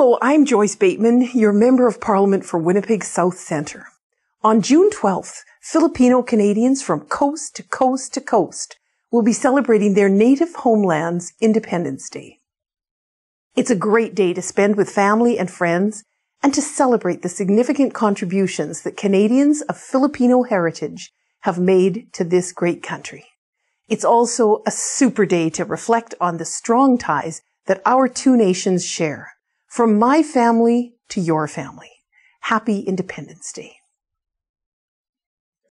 Hello, I'm Joyce Bateman, your Member of Parliament for Winnipeg South Centre. On June 12th, Filipino Canadians from coast to coast to coast will be celebrating their native homeland's Independence Day. It's a great day to spend with family and friends and to celebrate the significant contributions that Canadians of Filipino heritage have made to this great country. It's also a super day to reflect on the strong ties that our two nations share from my family to your family. Happy Independence Day.